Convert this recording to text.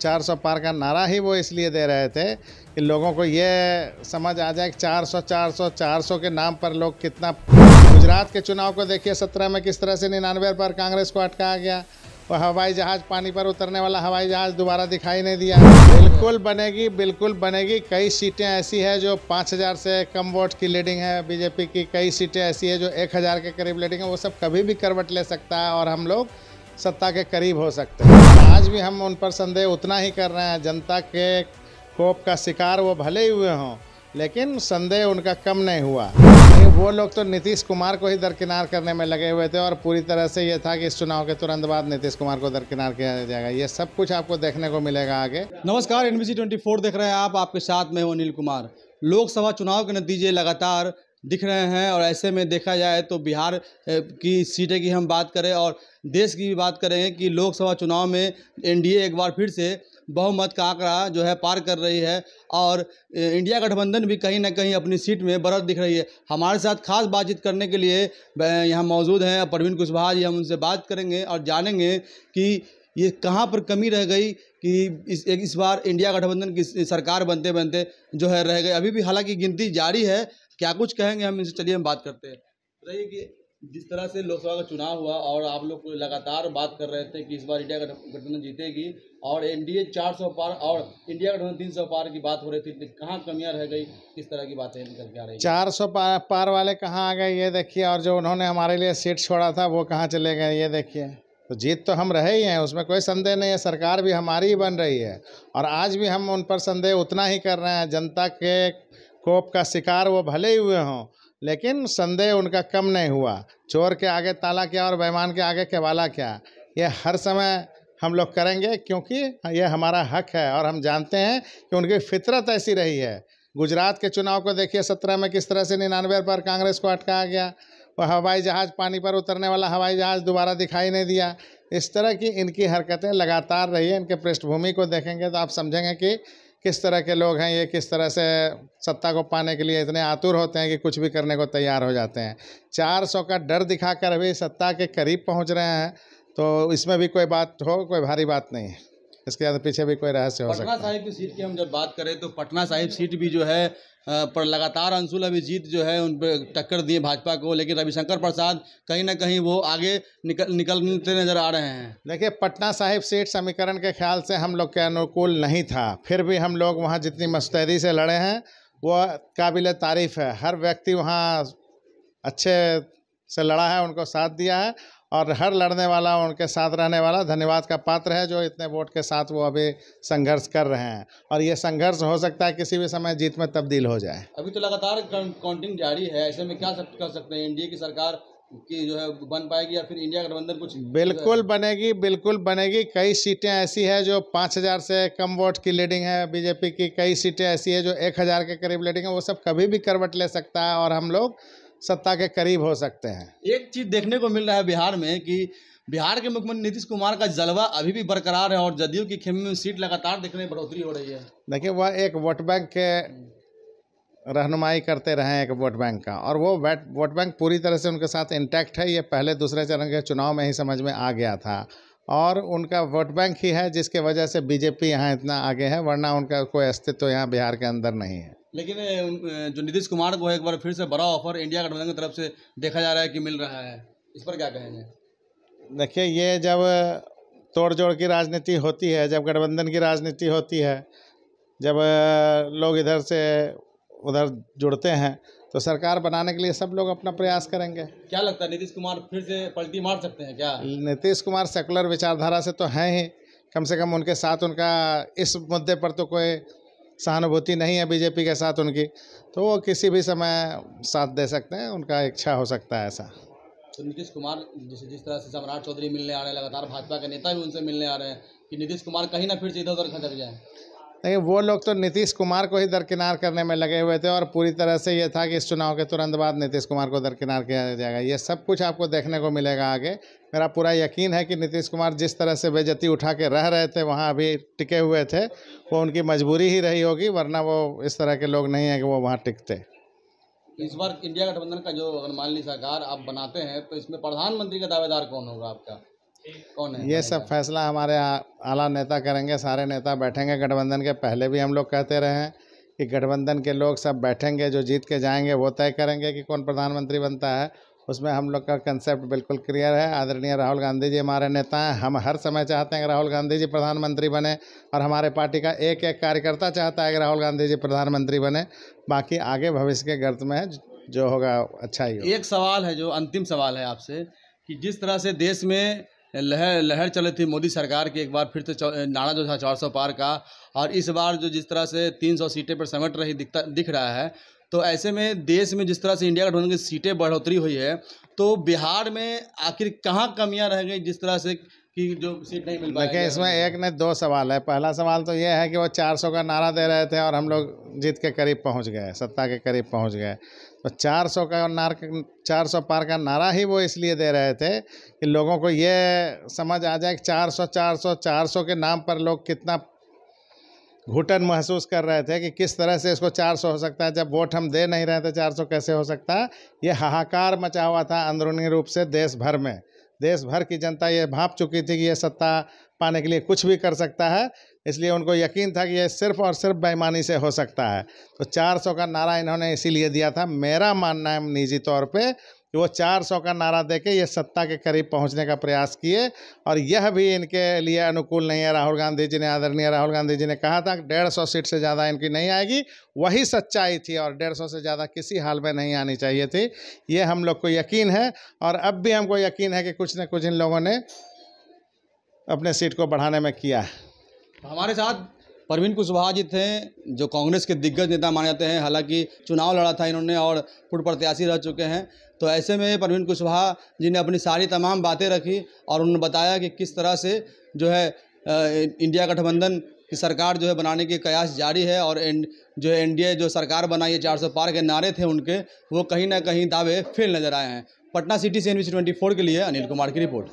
चार सौ पार का नारा ही वो इसलिए दे रहे थे कि लोगों को ये समझ आ जाए कि चार सौ चार सौ चार सौ के नाम पर लोग कितना गुजरात के चुनाव को देखिए सत्रह में किस तरह से निन्यानवे पर कांग्रेस को अटकाया गया और हवाई जहाज़ पानी पर उतरने वाला हवाई जहाज़ दोबारा दिखाई नहीं दिया बिल्कुल बनेगी बिल्कुल बनेगी कई सीटें ऐसी है जो पाँच हज़ार से कम वोट की लीडिंग है बीजेपी की कई सीटें ऐसी है जो एक हज़ार के करीब लीडिंग है वो सब कभी भी करवट ले सकता है और हम लोग सत्ता के करीब हो सकते हैं आज भी हम उन पर संदेह उतना ही कर रहे हैं जनता के कोप का शिकार वो भले ही हुए हों लेकिन संदेह उनका कम नहीं हुआ वो लोग तो नीतीश कुमार को ही दरकिनार करने में लगे हुए थे और पूरी तरह से ये था कि इस चुनाव के तुरंत बाद नीतीश कुमार को दरकिनार किया जाएगा ये सब कुछ आपको देखने को मिलेगा आगे नमस्कार एनबीसी 24 देख रहे हैं आप आपके साथ में हूँ अनिल कुमार लोकसभा चुनाव के नतीजे लगातार दिख रहे हैं और ऐसे में देखा जाए तो बिहार की सीटें की हम बात करें और देश की भी बात करें कि लोकसभा चुनाव में एनडीए एक बार फिर से बहुमत का आंकड़ा जो है पार कर रही है और इंडिया गठबंधन भी कहीं ना कहीं अपनी सीट में बरत दिख रही है हमारे साथ खास बातचीत करने के लिए यहाँ मौजूद हैं प्रवीण कुशवाहा जी हम उनसे बात करेंगे और जानेंगे कि ये कहाँ पर कमी रह गई कि इस एक इस बार इंडिया गठबंधन की सरकार बनते बनते जो है रह गए अभी भी हालांकि गिनती जारी है क्या कुछ कहेंगे हम इनसे चलिए हम बात करते हैं बताइए कि जिस तरह से लोकसभा का चुनाव हुआ और आप लोग लगातार बात कर रहे थे कि इस बार इंडिया गठबंधन जीतेगी और एनडीए सौ पार और इंडिया गठबंधन सौ पार की बात हो रही थी तो कहाँ कमियाँ रह गई किस तरह की बातें निकल के आ रही सौ पार पार वाले कहाँ आ गए ये देखिए और जो उन्होंने हमारे लिए सीट छोड़ा था वो कहाँ चले गए ये देखिए तो जीत तो हम रहे ही हैं उसमें कोई संदेह नहीं है सरकार भी हमारी ही बन रही है और आज भी हम उन पर संदेह उतना ही कर रहे हैं जनता के कोप का शिकार वो भले ही हुए हों लेकिन संदेह उनका कम नहीं हुआ चोर के आगे ताला क्या और बेमान के आगे केवाला क्या ये हर समय हम लोग करेंगे क्योंकि यह हमारा हक है और हम जानते हैं कि उनकी फितरत ऐसी रही है गुजरात के चुनाव को देखिए सत्रह में किस तरह से निन्यानवे पर कांग्रेस को अटकाया गया वह हवाई जहाज़ पानी पर उतरने वाला हवाई जहाज़ दोबारा दिखाई नहीं दिया इस तरह की इनकी हरकतें लगातार रही है इनके पृष्ठभूमि को देखेंगे तो आप समझेंगे कि किस तरह के लोग हैं ये किस तरह से सत्ता को पाने के लिए इतने आतुर होते हैं कि कुछ भी करने को तैयार हो जाते हैं सौ का डर दिखाकर भी सत्ता के करीब पहुंच रहे हैं तो इसमें भी कोई बात हो कोई भारी बात नहीं है इसके बाद पीछे भी कोई रहस्य हो सकता है पटना साहिब की सीट की हम जब बात करें तो पटना साहिब सीट भी जो है पर लगातार अंशुल अभिजीत जो है उन पर टक्कर दिए भाजपा को लेकिन रविशंकर प्रसाद कहीं ना कहीं वो आगे निकल निकलते नजर आ रहे हैं देखिए पटना साहिब सीट समीकरण के ख्याल से हम लोग के अनुकूल नहीं था फिर भी हम लोग वहाँ जितनी मुस्तैदी से लड़े हैं वो काबिल तारीफ़ है हर व्यक्ति वहाँ अच्छे से लड़ा है उनको साथ दिया है और हर लड़ने वाला उनके साथ रहने वाला धन्यवाद का पात्र है जो इतने वोट के साथ वो अभी संघर्ष कर रहे हैं और ये संघर्ष हो सकता है किसी भी समय जीत में तब्दील हो जाए अभी तो लगातार काउंटिंग जारी है ऐसे में क्या सब कर सकते हैं इंडिया की सरकार की जो है बन पाएगी या फिर इंडिया गठबंधन कुछ बिल्कुल बनेगी बिल्कुल बनेगी कई सीटें ऐसी है जो पाँच हज़ार से कम वोट की लीडिंग है बीजेपी की कई सीटें ऐसी है जो एक हज़ार के करीब लीडिंग है वो सब कभी भी करवट ले सकता है और हम लोग सत्ता के करीब हो सकते हैं एक चीज देखने को मिल रहा है बिहार में कि बिहार के मुख्यमंत्री नीतीश कुमार का जलवा अभी भी बरकरार है और जदयू की खेमे में सीट लगातार देखने में बढ़ोतरी हो रही है देखिए वह एक वोट बैंक के रहनुमाई करते रहे एक वोट बैंक का और वो वैट वोट बैंक पूरी तरह से उनके साथ इंटैक्ट है ये पहले दूसरे चरण के चुनाव में ही समझ में आ गया था और उनका वोट बैंक ही है जिसके वजह से बीजेपी यहाँ इतना आगे है वरना उनका कोई अस्तित्व तो यहाँ बिहार के अंदर नहीं है लेकिन जो नीतीश कुमार को है एक बार फिर से बड़ा ऑफर इंडिया गठबंधन की तरफ से देखा जा रहा है कि मिल रहा है इस पर क्या कहेंगे देखिए ये जब तोड़ जोड़ की राजनीति होती है जब गठबंधन की राजनीति होती है जब लोग इधर से उधर जुड़ते हैं तो सरकार बनाने के लिए सब लोग अपना प्रयास करेंगे क्या लगता है नीतीश कुमार फिर से पलटी मार सकते हैं क्या नीतीश कुमार सेकुलर विचारधारा से तो हैं ही कम से कम उनके साथ उनका इस मुद्दे पर तो कोई सहानुभूति नहीं है बीजेपी के साथ उनकी तो वो किसी भी समय साथ दे सकते हैं उनका इच्छा हो सकता है ऐसा तो नीतीश कुमार जैसे जिस तरह से सम्राट चौधरी मिलने आ रहे हैं लगातार भाजपा के नेता भी उनसे मिलने आ रहे हैं कि नीतीश कुमार कहीं ना फिर से इधर उधर खटक जाए लेकिन वो लोग तो नीतीश कुमार को ही दरकिनार करने में लगे हुए थे और पूरी तरह से ये था कि इस चुनाव के तुरंत बाद नीतीश कुमार को दरकिनार किया जाएगा ये सब कुछ आपको देखने को मिलेगा आगे मेरा पूरा यकीन है कि नीतीश कुमार जिस तरह से बेजती उठा के रह रहे थे वहाँ अभी टिके हुए थे वो उनकी मजबूरी ही रही होगी वरना वो इस तरह के लोग नहीं हैं कि वो वहाँ टिकते इस बार इंडिया गठबंधन का जो अनुमान सरकार आप बनाते हैं तो इसमें प्रधानमंत्री का दावेदार कौन होगा आपका कौन ये सब फैसला हमारे आला नेता करेंगे सारे नेता बैठेंगे गठबंधन के पहले भी हम लोग कहते रहे हैं कि गठबंधन के लोग सब बैठेंगे जो जीत के जाएंगे वो तय करेंगे कि कौन प्रधानमंत्री बनता है उसमें हम लोग का कंसेप्ट बिल्कुल क्लियर है आदरणीय राहुल गांधी जी हमारे नेता हैं हम हर समय चाहते हैं कि राहुल गांधी जी प्रधानमंत्री बने और हमारे पार्टी का एक एक कार्यकर्ता चाहता है कि राहुल गांधी जी प्रधानमंत्री बने बाकी आगे भविष्य के गर्त में जो होगा अच्छा ही हो। एक सवाल है जो अंतिम सवाल है आपसे कि जिस तरह से देश में लहर लहर चली थी मोदी सरकार की एक बार फिर से नारा जो था चार सौ पार का और इस बार जो जिस तरह से तीन सौ सीटें पर समट रही दिखता दिख रहा है तो ऐसे में देश में जिस तरह से इंडिया गठबंधन की सीटें बढ़ोतरी हुई है तो बिहार में आखिर कहाँ कमियाँ रह गई जिस तरह से कि जो सीट नहीं मिल देखिए इसमें एक ने दो सवाल है पहला सवाल तो यह है कि वो 400 का नारा दे रहे थे और हम लोग जीत के करीब पहुंच गए सत्ता के करीब पहुंच गए तो 400 का नार चार सौ पार का नारा ही वो इसलिए दे रहे थे कि लोगों को ये समझ आ जाए कि 400 400 400 के नाम पर लोग कितना घुटन महसूस कर रहे थे कि किस तरह से इसको 400 हो सकता है जब वोट हम दे नहीं रहे थे 400 कैसे हो सकता है ये हाहाकार मचा हुआ था अंदरूनी रूप से देश भर में देश भर की जनता ये भाप चुकी थी कि यह सत्ता पाने के लिए कुछ भी कर सकता है इसलिए उनको यकीन था कि ये सिर्फ और सिर्फ बेईमानी से हो सकता है तो 400 का नारा इन्होंने इसीलिए दिया था मेरा मानना है निजी तौर पे कि वो 400 का नारा दे के ये सत्ता के करीब पहुंचने का प्रयास किए और यह भी इनके लिए अनुकूल नहीं है राहुल गांधी जी ने आदरणीय राहुल गांधी जी ने कहा था डेढ़ सौ सीट से ज़्यादा इनकी नहीं आएगी वही सच्चाई थी और डेढ़ सौ से ज़्यादा किसी हाल में नहीं आनी चाहिए थी ये हम लोग को यकीन है और अब भी हमको यकीन है कि कुछ न कुछ इन लोगों ने अपने सीट को बढ़ाने में किया है हमारे साथ परवीन कुशवाहा जी थे जो कांग्रेस के दिग्गज नेता माने जाते हैं हालांकि चुनाव लड़ा था इन्होंने और पूर्व प्रत्याशी रह चुके हैं तो ऐसे में परवीन कुशवाहा जी ने अपनी सारी तमाम बातें रखी और उन्होंने बताया कि किस तरह से जो है इंडिया गठबंधन की सरकार जो है बनाने की कयास जारी है और एन, जो है एनडीए जो सरकार बनाई है चार सौ पार के नारे थे उनके वो कहीं ना कहीं दावे फेल नजर आए हैं पटना सिटी से एन ट्वेंटी के लिए अनिल कुमार की रिपोर्ट